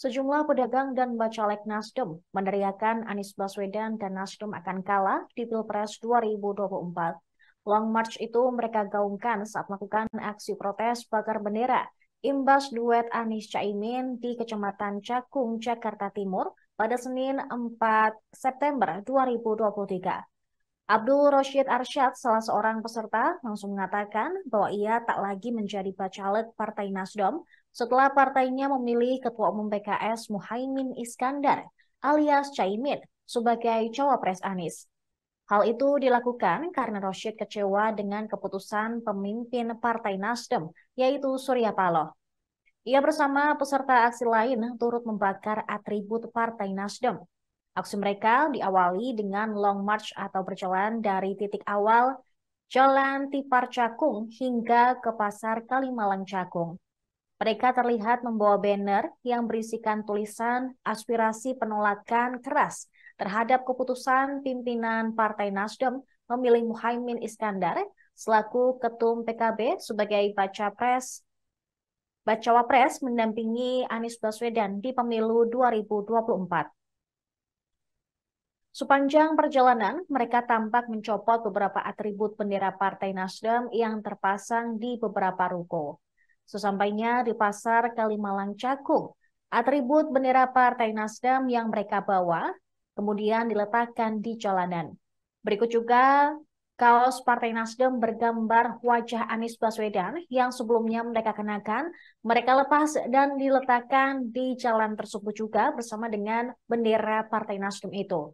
Sejumlah pedagang dan bacalek Nasdem meneriakan Anies Baswedan dan Nasdem akan kalah di Pilpres 2024. Long March itu mereka gaungkan saat melakukan aksi protes bakar bendera imbas duet Anies Caimin di Kecamatan Cakung, Jakarta Timur pada Senin 4 September 2023. Abdul Rashid Arsyad, salah seorang peserta, langsung mengatakan bahwa ia tak lagi menjadi bacaleg Partai Nasdem setelah partainya memilih Ketua Umum PKS Muhaimin Iskandar alias Caimin sebagai cawapres Anies. Hal itu dilakukan karena Rashid kecewa dengan keputusan pemimpin Partai Nasdem, yaitu Surya Paloh. Ia bersama peserta aksi lain turut membakar atribut Partai Nasdem Aksi mereka diawali dengan long march atau berjalan dari titik awal Jalan Tipar Cakung hingga ke Pasar Kalimalang Cakung. Mereka terlihat membawa banner yang berisikan tulisan aspirasi penolakan keras terhadap keputusan pimpinan Partai Nasdem memilih Muhaimin Iskandar selaku Ketum PKB sebagai baca pres Bacawa Pres mendampingi Anies Baswedan di pemilu 2024. Sepanjang perjalanan, mereka tampak mencopot beberapa atribut bendera Partai Nasdem yang terpasang di beberapa ruko. Sesampainya di pasar Kalimalang Cakung, atribut bendera Partai Nasdem yang mereka bawa kemudian diletakkan di jalanan. Berikut juga kaos Partai Nasdem bergambar wajah Anies Baswedan yang sebelumnya mereka kenakan, mereka lepas dan diletakkan di jalan tersebut juga bersama dengan bendera Partai Nasdem itu.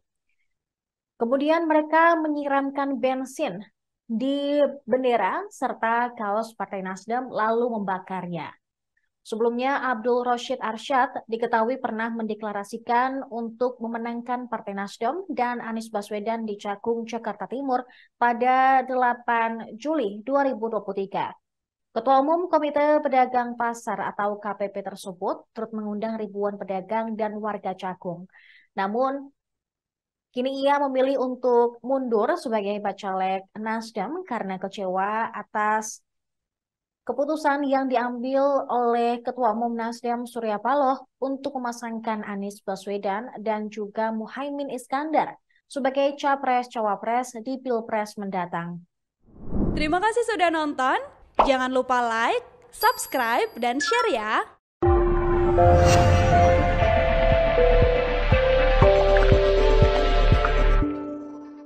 Kemudian mereka menyiramkan bensin di bendera serta kaos Partai Nasdem lalu membakarnya. Sebelumnya Abdul Rashid Arsyad diketahui pernah mendeklarasikan untuk memenangkan Partai Nasdem dan Anies Baswedan di Cakung, Jakarta Timur pada 8 Juli 2023. Ketua Umum Komite Pedagang Pasar atau KPP tersebut turut mengundang ribuan pedagang dan warga Cakung. Namun, Kini ia memilih untuk mundur sebagai bacalek Nasdem karena kecewa atas keputusan yang diambil oleh Ketua Umum Nasdem Surya Paloh untuk memasangkan Anies Baswedan dan juga Muhaimin Iskandar sebagai capres-cawapres di Pilpres mendatang. Terima kasih sudah nonton. Jangan lupa like, subscribe, dan share ya.